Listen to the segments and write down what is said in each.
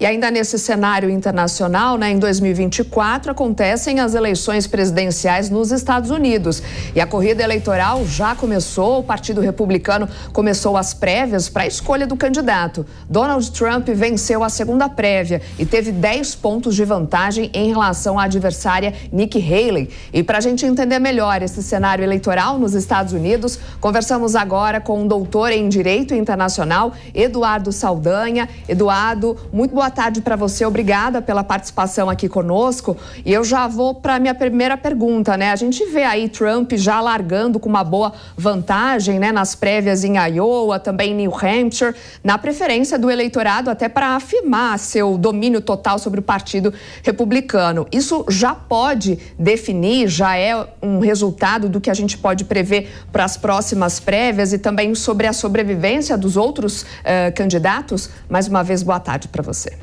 E ainda nesse cenário internacional, né, em 2024 acontecem as eleições presidenciais nos Estados Unidos. E a corrida eleitoral já começou, o Partido Republicano começou as prévias para a escolha do candidato. Donald Trump venceu a segunda prévia e teve 10 pontos de vantagem em relação à adversária Nikki Haley. E para a gente entender melhor esse cenário eleitoral nos Estados Unidos, conversamos agora com o um doutor em Direito Internacional, Eduardo Saldanha. Eduardo, muito boa boa tarde para você. Obrigada pela participação aqui conosco. E eu já vou para a minha primeira pergunta, né? A gente vê aí Trump já largando com uma boa vantagem, né, nas prévias em Iowa, também em New Hampshire, na preferência do eleitorado até para afirmar seu domínio total sobre o Partido Republicano. Isso já pode definir, já é um resultado do que a gente pode prever para as próximas prévias e também sobre a sobrevivência dos outros uh, candidatos? Mais uma vez, boa tarde para você.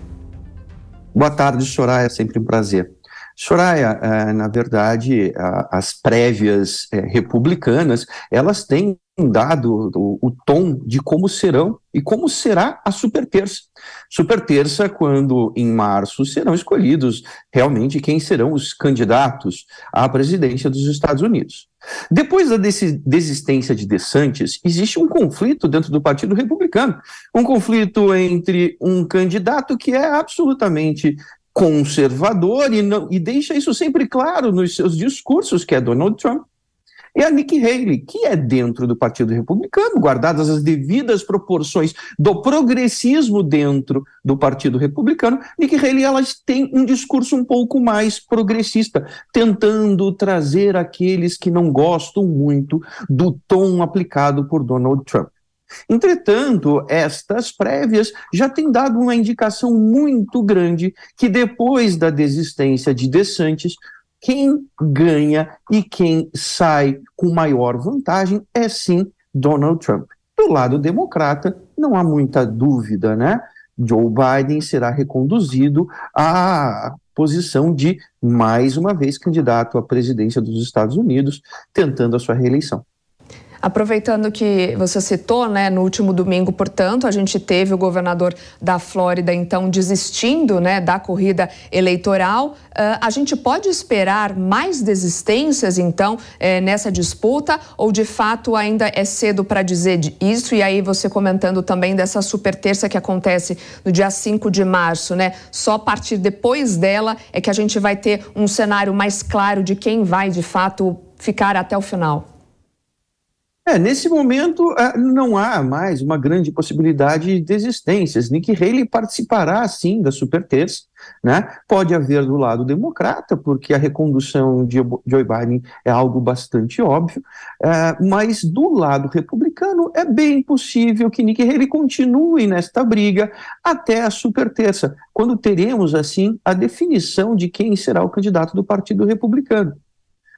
Boa tarde, Soraya, sempre um prazer. Soraya, eh, na verdade, as prévias eh, republicanas, elas têm dado o, o, tom de como serão e como será a Super Terça. Super Terça, quando em março serão escolhidos realmente quem serão os candidatos à presidência dos Estados Unidos. Depois da desistência de DeSantis, existe um conflito dentro do Partido Republicano, um conflito entre um candidato que é absolutamente conservador e, não, e deixa isso sempre claro nos seus discursos, que é Donald Trump, e é a Nikki Haley, que é dentro do Partido Republicano, guardadas as devidas proporções do progressismo dentro do Partido Republicano, Nikki Haley elas têm um discurso um pouco mais progressista, tentando trazer aqueles que não gostam muito do tom aplicado por Donald Trump. Entretanto, estas prévias já têm dado uma indicação muito grande que depois da desistência de DeSantis, quem ganha e quem sai com maior vantagem é sim Donald Trump. Do lado democrata, não há muita dúvida, né? Joe Biden será reconduzido à posição de, mais uma vez, candidato à presidência dos Estados Unidos, tentando a sua reeleição. Aproveitando que você citou, né, no último domingo, portanto, a gente teve o governador da Flórida, então, desistindo né, da corrida eleitoral. Uh, a gente pode esperar mais desistências, então, eh, nessa disputa? Ou, de fato, ainda é cedo para dizer isso? E aí, você comentando também dessa super terça que acontece no dia 5 de março, né? Só a partir depois dela é que a gente vai ter um cenário mais claro de quem vai, de fato, ficar até o final. É, nesse momento é, não há mais uma grande possibilidade de existências. Nick Haley participará sim da super terça, né? Pode haver do lado democrata, porque a recondução de Joe Biden é algo bastante óbvio, é, mas do lado republicano é bem possível que Nick Haley continue nesta briga até a super terça, quando teremos assim a definição de quem será o candidato do Partido Republicano.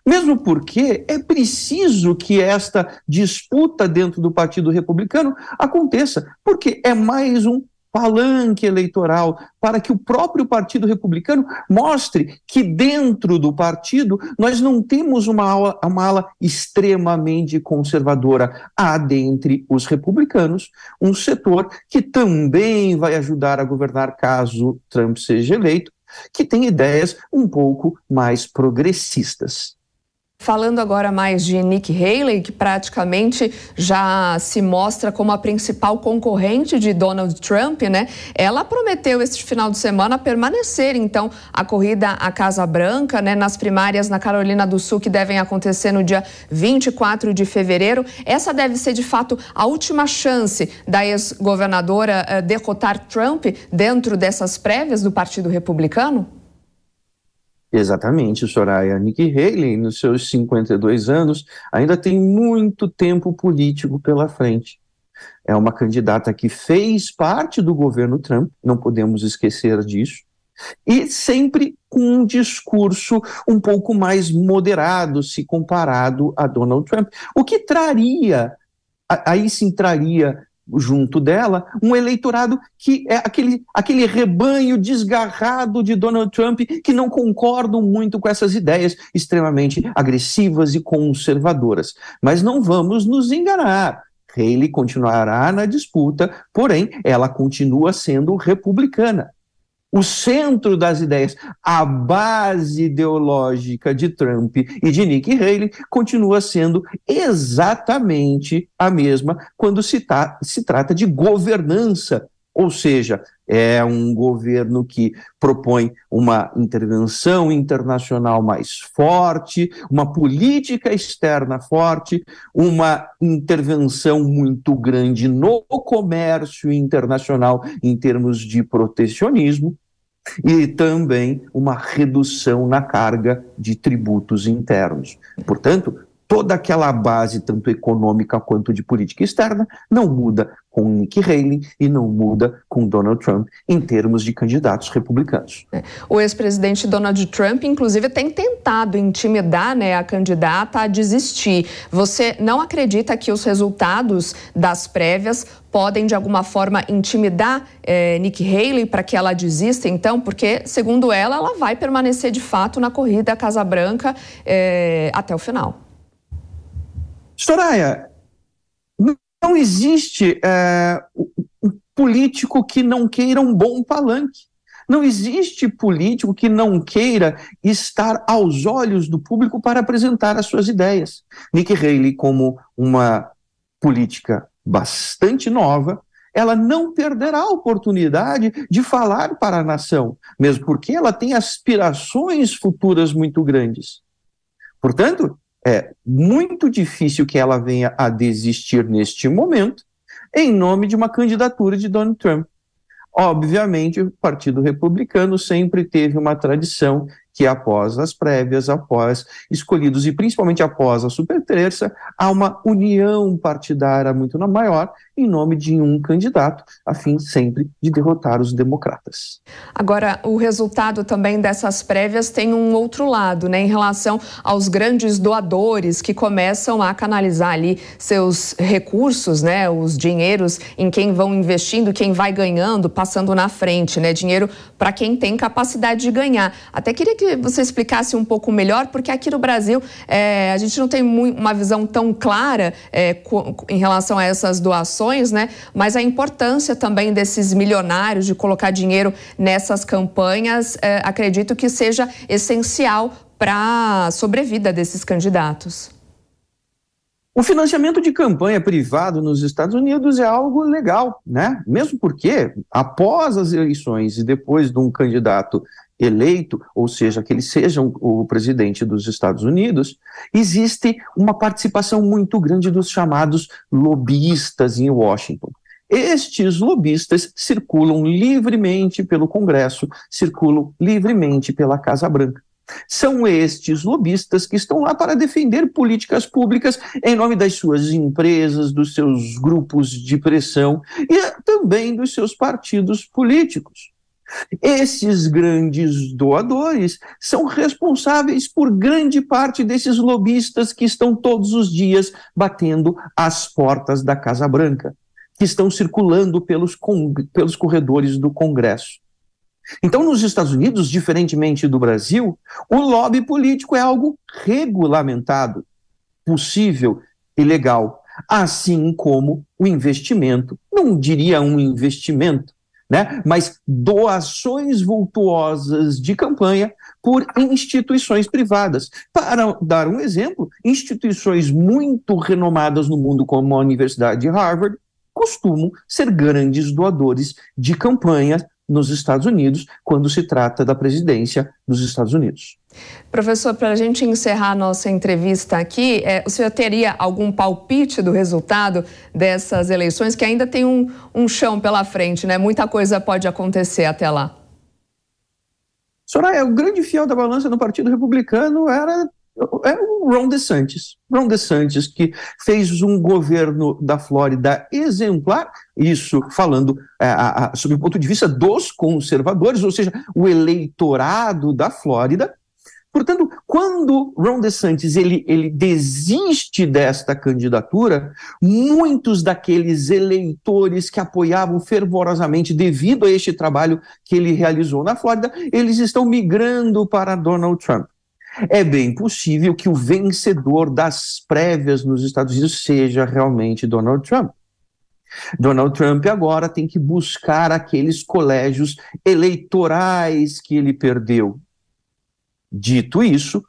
Mesmo porque é preciso que esta disputa dentro do Partido Republicano aconteça, porque é mais um palanque eleitoral para que o próprio Partido Republicano mostre que dentro do partido nós não temos uma ala, uma ala extremamente conservadora. Há dentre os republicanos um setor que também vai ajudar a governar caso Trump seja eleito, que tem ideias um pouco mais progressistas. Falando agora mais de Nick Haley, que praticamente já se mostra como a principal concorrente de Donald Trump, né? Ela prometeu este final de semana permanecer, então, a corrida à Casa Branca, né? Nas primárias na Carolina do Sul, que devem acontecer no dia 24 de fevereiro. Essa deve ser, de fato, a última chance da ex-governadora eh, derrotar Trump dentro dessas prévias do Partido Republicano? Exatamente, Soraya. Nikki Haley, nos seus 52 anos, ainda tem muito tempo político pela frente. É uma candidata que fez parte do governo Trump, não podemos esquecer disso, e sempre com um discurso um pouco mais moderado se comparado a Donald Trump, o que traria, aí sim traria junto dela um eleitorado que é aquele, aquele rebanho desgarrado de Donald Trump que não concordam muito com essas ideias extremamente agressivas e conservadoras. Mas não vamos nos enganar. Haley continuará na disputa, porém, ela continua sendo republicana o centro das ideias, a base ideológica de Trump e de Nick Haley continua sendo exatamente a mesma quando se, tá, se trata de governança ou seja, é um governo que propõe uma intervenção internacional mais forte, uma política externa forte, uma intervenção muito grande no comércio internacional em termos de protecionismo e também uma redução na carga de tributos internos. Portanto, toda aquela base, tanto econômica quanto de política externa, não muda com Nikki Haley e não muda com Donald Trump em termos de candidatos republicanos. É. O ex-presidente Donald Trump, inclusive, tem tentado intimidar né, a candidata a desistir. Você não acredita que os resultados das prévias podem, de alguma forma, intimidar eh, Nikki Haley para que ela desista, então? Porque, segundo ela, ela vai permanecer de fato na corrida à Casa Branca é, até o final. Soraya, não existe é, político que não queira um bom palanque. Não existe político que não queira estar aos olhos do público para apresentar as suas ideias. Nick Haley, como uma política bastante nova, ela não perderá a oportunidade de falar para a nação, mesmo porque ela tem aspirações futuras muito grandes. Portanto, é muito difícil que ela venha a desistir neste momento em nome de uma candidatura de Donald Trump. Obviamente, o Partido Republicano sempre teve uma tradição que após as prévias, após escolhidos e principalmente após a superterça, há uma união partidária muito maior em nome de um candidato, a fim sempre de derrotar os democratas. Agora, o resultado também dessas prévias tem um outro lado, né, em relação aos grandes doadores que começam a canalizar ali seus recursos, né, os dinheiros em quem vão investindo, quem vai ganhando, passando na frente, né, dinheiro para quem tem capacidade de ganhar. Até queria que você explicasse um pouco melhor, porque aqui no Brasil é, a gente não tem uma visão tão clara é, em relação a essas doações, né? Mas a importância também desses milionários de colocar dinheiro nessas campanhas, é, acredito que seja essencial para a sobrevida desses candidatos. O financiamento de campanha privado nos Estados Unidos é algo legal, né? Mesmo porque, após as eleições e depois de um candidato eleito, ou seja, que ele seja o presidente dos Estados Unidos, existe uma participação muito grande dos chamados lobistas em Washington. Estes lobistas circulam livremente pelo Congresso, circulam livremente pela Casa Branca. São estes lobistas que estão lá para defender políticas públicas em nome das suas empresas, dos seus grupos de pressão e também dos seus partidos políticos. Esses grandes doadores são responsáveis por grande parte desses lobistas que estão todos os dias batendo as portas da Casa Branca, que estão circulando pelos, pelos corredores do Congresso. Então, nos Estados Unidos, diferentemente do Brasil, o lobby político é algo regulamentado, possível e legal, assim como o investimento. Não diria um investimento, né? mas doações vultuosas de campanha por instituições privadas. Para dar um exemplo, instituições muito renomadas no mundo, como a Universidade de Harvard, costumam ser grandes doadores de campanhas nos Estados Unidos quando se trata da presidência dos Estados Unidos. Professor, para a gente encerrar a nossa entrevista aqui, é, o senhor teria algum palpite do resultado dessas eleições, que ainda tem um, um chão pela frente, né? Muita coisa pode acontecer até lá. Soraya, o grande fiel da balança no Partido Republicano era é o Ron DeSantis. Ron DeSantis, que fez um governo da Flórida exemplar, isso falando é, a, a, sob o ponto de vista dos conservadores, ou seja, o eleitorado da Flórida. Portanto, quando Ron DeSantis ele, ele desiste desta candidatura, muitos daqueles eleitores que apoiavam fervorosamente devido a este trabalho que ele realizou na Flórida, eles estão migrando para Donald Trump é bem possível que o vencedor das prévias nos Estados Unidos seja realmente Donald Trump. Donald Trump agora tem que buscar aqueles colégios eleitorais que ele perdeu. Dito isso,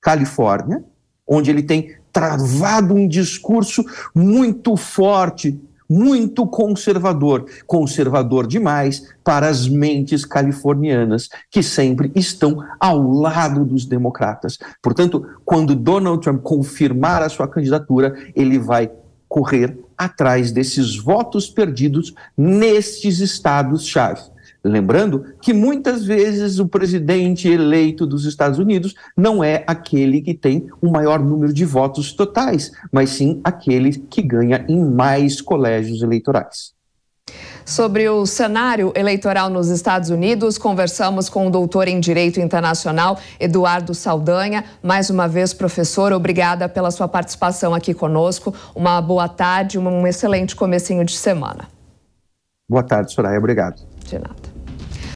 Califórnia, onde ele tem travado um discurso muito forte muito conservador, conservador demais para as mentes californianas, que sempre estão ao lado dos democratas. Portanto, quando Donald Trump confirmar a sua candidatura, ele vai correr atrás desses votos perdidos nestes estados-chave. Lembrando que muitas vezes o presidente eleito dos Estados Unidos não é aquele que tem o maior número de votos totais, mas sim aquele que ganha em mais colégios eleitorais. Sobre o cenário eleitoral nos Estados Unidos, conversamos com o doutor em Direito Internacional, Eduardo Saldanha. Mais uma vez, professor, obrigada pela sua participação aqui conosco. Uma boa tarde, um excelente comecinho de semana. Boa tarde, Soraya. Obrigado. De nada.